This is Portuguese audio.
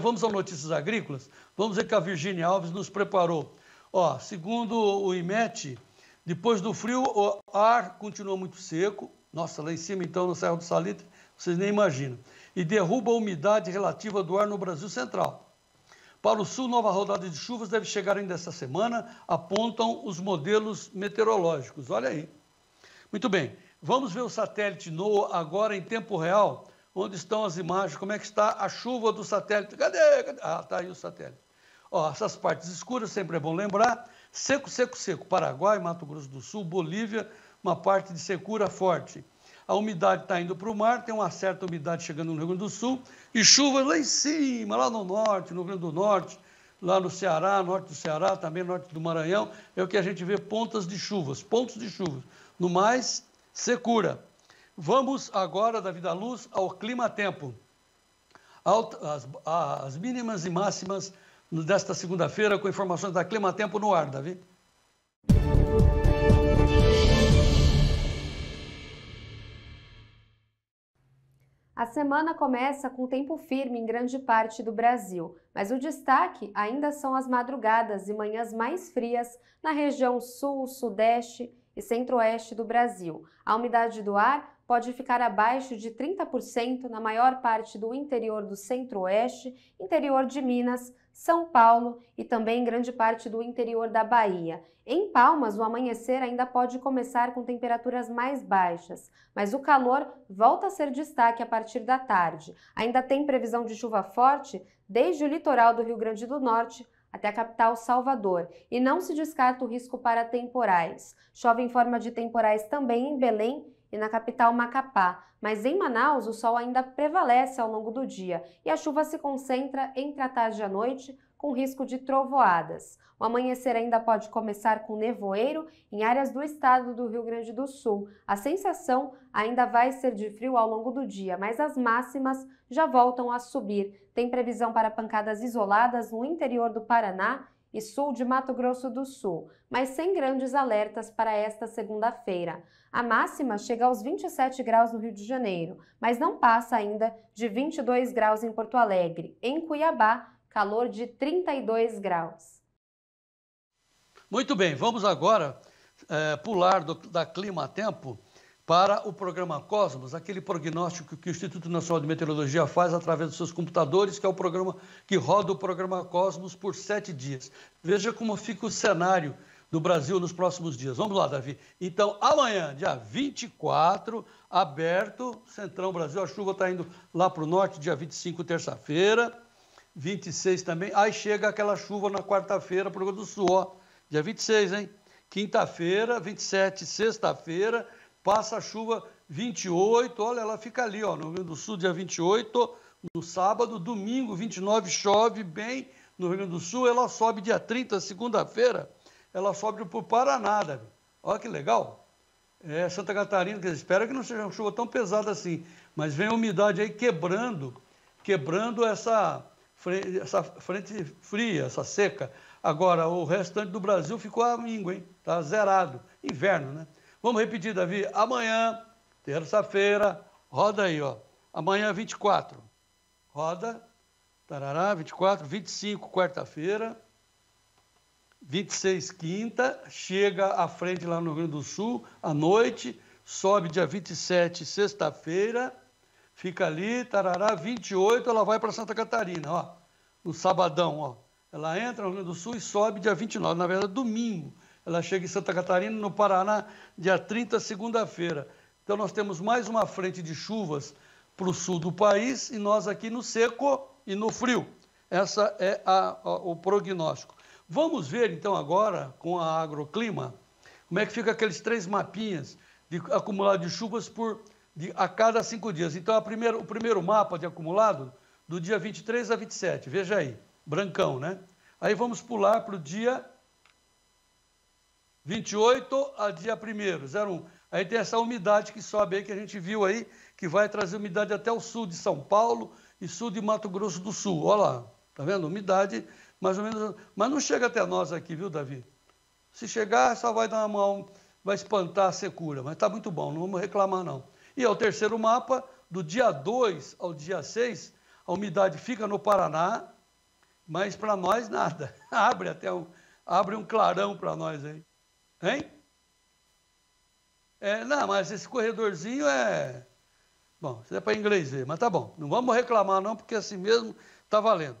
Vamos a notícias agrícolas? Vamos ver que a Virgínia Alves nos preparou. Ó, segundo o IMET, depois do frio, o ar continua muito seco. Nossa, lá em cima, então, no Serra do Salitre, vocês nem imaginam. E derruba a umidade relativa do ar no Brasil Central. Para o sul, nova rodada de chuvas deve chegar ainda essa semana, apontam os modelos meteorológicos. Olha aí. Muito bem, vamos ver o satélite NOAA agora em tempo real Onde estão as imagens? Como é que está a chuva do satélite? Cadê? Cadê? Ah, está aí o satélite. Ó, essas partes escuras sempre é bom lembrar. Seco, seco, seco. Paraguai, Mato Grosso do Sul, Bolívia, uma parte de secura forte. A umidade está indo para o mar, tem uma certa umidade chegando no Rio Grande do Sul e chuva lá em cima, lá no norte, no Rio Grande do Norte, lá no Ceará, norte do Ceará, também norte do Maranhão, é o que a gente vê pontas de chuvas, pontos de chuvas. No mais, secura. Vamos agora, Davi da Luz, ao clima-tempo. As, as mínimas e máximas desta segunda-feira, com informações da Tempo no ar, Davi. A semana começa com tempo firme em grande parte do Brasil, mas o destaque ainda são as madrugadas e manhãs mais frias na região sul, sudeste e centro-oeste do Brasil. A umidade do ar pode ficar abaixo de 30% na maior parte do interior do Centro-Oeste, interior de Minas, São Paulo e também grande parte do interior da Bahia. Em Palmas, o amanhecer ainda pode começar com temperaturas mais baixas, mas o calor volta a ser destaque a partir da tarde. Ainda tem previsão de chuva forte desde o litoral do Rio Grande do Norte até a capital Salvador e não se descarta o risco para temporais. Chove em forma de temporais também em Belém e na capital Macapá, mas em Manaus o sol ainda prevalece ao longo do dia e a chuva se concentra entre a tarde e a noite, com risco de trovoadas. O amanhecer ainda pode começar com nevoeiro em áreas do estado do Rio Grande do Sul. A sensação ainda vai ser de frio ao longo do dia, mas as máximas já voltam a subir. Tem previsão para pancadas isoladas no interior do Paraná e sul de Mato Grosso do Sul, mas sem grandes alertas para esta segunda-feira. A máxima chega aos 27 graus no Rio de Janeiro, mas não passa ainda de 22 graus em Porto Alegre. Em Cuiabá, calor de 32 graus. Muito bem, vamos agora é, pular do, da clima a tempo para o programa Cosmos, aquele prognóstico que o Instituto Nacional de Meteorologia faz através dos seus computadores, que é o programa que roda o programa Cosmos por sete dias. Veja como fica o cenário do Brasil nos próximos dias. Vamos lá, Davi. Então, amanhã, dia 24, aberto, Centrão Brasil, a chuva está indo lá para o norte, dia 25, terça-feira, 26 também. Aí chega aquela chuva na quarta-feira para o Rio do Sul, ó, dia 26, hein? Quinta-feira, 27, sexta-feira, Passa a chuva 28, olha, ela fica ali, ó, no Rio Grande do Sul, dia 28, no sábado, domingo, 29, chove bem no Rio Grande do Sul, ela sobe dia 30, segunda-feira, ela sobe para o Paraná, Davi. Olha que legal. É, Santa Catarina, que espera que não seja uma chuva tão pesada assim, mas vem a umidade aí quebrando, quebrando essa, essa frente fria, essa seca. Agora, o restante do Brasil ficou à hein? Tá zerado. Inverno, né? Vamos repetir, Davi. Amanhã, terça-feira, roda aí, ó. Amanhã 24. Roda. Tarará, 24, 25, quarta-feira. 26, quinta. Chega à frente lá no Rio Grande do Sul, à noite. Sobe dia 27, sexta-feira. Fica ali, tarará, 28, ela vai para Santa Catarina, ó. No sabadão, ó. Ela entra no Rio Grande do Sul e sobe dia 29, na verdade, domingo. Ela chega em Santa Catarina, no Paraná, dia 30, segunda-feira. Então nós temos mais uma frente de chuvas para o sul do país e nós aqui no seco e no frio. Essa é a, a, o prognóstico. Vamos ver então agora com a agroclima como é que fica aqueles três mapinhas de acumulado de chuvas por de, a cada cinco dias. Então primeira, o primeiro mapa de acumulado do dia 23 a 27, veja aí, brancão, né? Aí vamos pular para o dia 28 a dia 1 01. Aí tem essa umidade que sobe aí, que a gente viu aí, que vai trazer umidade até o sul de São Paulo e sul de Mato Grosso do Sul. Olha lá, tá vendo? Umidade mais ou menos. Mas não chega até nós aqui, viu, Davi? Se chegar, só vai dar uma mão, vai espantar a secura. Mas tá muito bom, não vamos reclamar, não. E é o terceiro mapa, do dia 2 ao dia 6, a umidade fica no Paraná, mas para nós nada. abre até um, abre um clarão para nós aí. Hein? É, não, mas esse corredorzinho é. Bom, isso é para inglês ver, mas tá bom. Não vamos reclamar, não, porque assim mesmo está valendo.